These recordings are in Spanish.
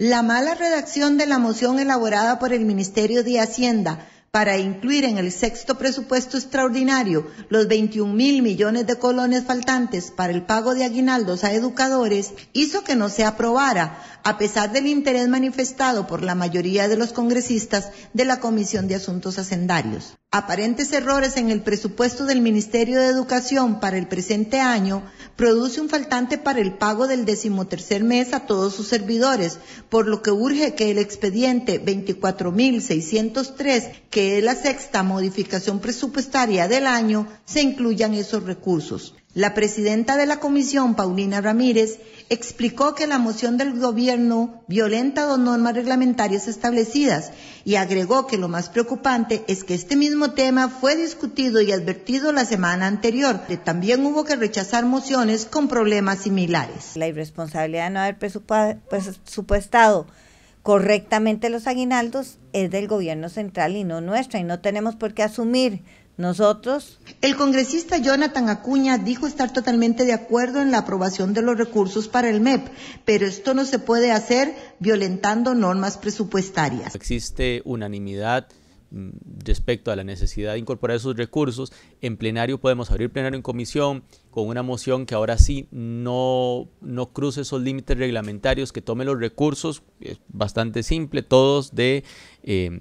La mala redacción de la moción elaborada por el Ministerio de Hacienda para incluir en el sexto presupuesto extraordinario los 21 mil millones de colones faltantes para el pago de aguinaldos a educadores hizo que no se aprobara, a pesar del interés manifestado por la mayoría de los congresistas de la Comisión de Asuntos Hacendarios. Aparentes errores en el presupuesto del Ministerio de Educación para el presente año produce un faltante para el pago del decimotercer mes a todos sus servidores, por lo que urge que el expediente 24.603, que es la sexta modificación presupuestaria del año, se incluyan esos recursos. La presidenta de la comisión, Paulina Ramírez, explicó que la moción del gobierno violenta dos normas reglamentarias establecidas y agregó que lo más preocupante es que este mismo tema fue discutido y advertido la semana anterior. que También hubo que rechazar mociones con problemas similares. La irresponsabilidad de no haber presupuestado pues, correctamente los aguinaldos es del gobierno central y no nuestra y no tenemos por qué asumir nosotros. El congresista Jonathan Acuña dijo estar totalmente de acuerdo en la aprobación de los recursos para el MEP, pero esto no se puede hacer violentando normas presupuestarias. Existe unanimidad mm, respecto a la necesidad de incorporar esos recursos. En plenario podemos abrir plenario en comisión con una moción que ahora sí no, cruce esos límites reglamentarios, que tome los recursos, es bastante simple, todos de... Eh,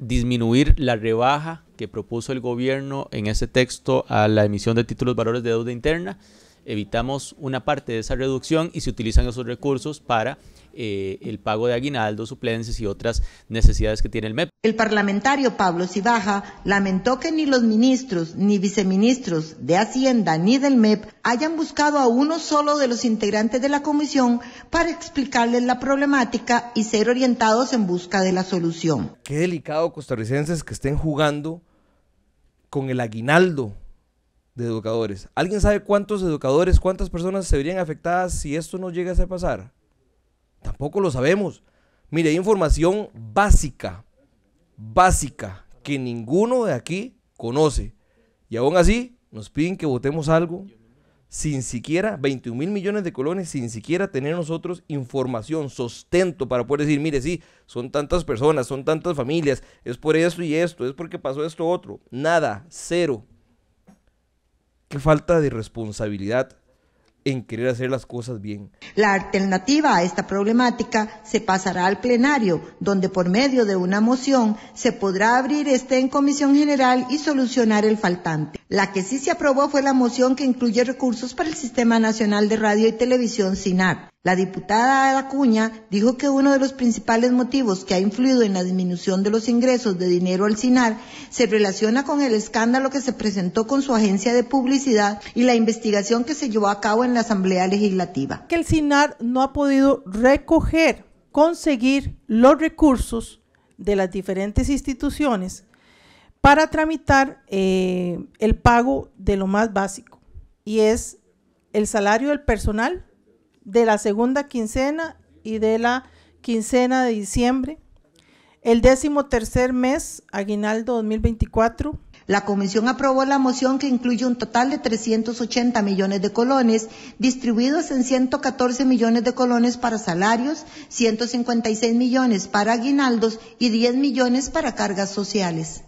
disminuir la rebaja que propuso el gobierno en ese texto a la emisión de títulos valores de deuda interna evitamos una parte de esa reducción y se utilizan esos recursos para eh, el pago de aguinaldos, suplencias y otras necesidades que tiene el MEP. El parlamentario Pablo Cibaja lamentó que ni los ministros ni viceministros de Hacienda ni del MEP hayan buscado a uno solo de los integrantes de la comisión para explicarles la problemática y ser orientados en busca de la solución. Qué delicado costarricenses que estén jugando con el aguinaldo de educadores. ¿Alguien sabe cuántos educadores, cuántas personas se verían afectadas si esto no llegase a pasar? Tampoco lo sabemos. Mire, hay información básica, básica, que ninguno de aquí conoce. Y aún así nos piden que votemos algo sin siquiera, 21 mil millones de colones, sin siquiera tener nosotros información, sostento para poder decir, mire, sí, son tantas personas, son tantas familias, es por esto y esto, es porque pasó esto otro. Nada, cero. Qué falta de responsabilidad en querer hacer las cosas bien. La alternativa a esta problemática se pasará al plenario, donde por medio de una moción se podrá abrir este en comisión general y solucionar el faltante. La que sí se aprobó fue la moción que incluye recursos para el Sistema Nacional de Radio y Televisión SINAR. La diputada lacuña dijo que uno de los principales motivos que ha influido en la disminución de los ingresos de dinero al SINAR se relaciona con el escándalo que se presentó con su agencia de publicidad y la investigación que se llevó a cabo en la Asamblea Legislativa. Que el SINAR no ha podido recoger, conseguir los recursos de las diferentes instituciones para tramitar eh, el pago de lo más básico, y es el salario del personal de la segunda quincena y de la quincena de diciembre, el décimo tercer mes, aguinaldo 2024. La comisión aprobó la moción que incluye un total de 380 millones de colones, distribuidos en 114 millones de colones para salarios, 156 millones para aguinaldos y 10 millones para cargas sociales.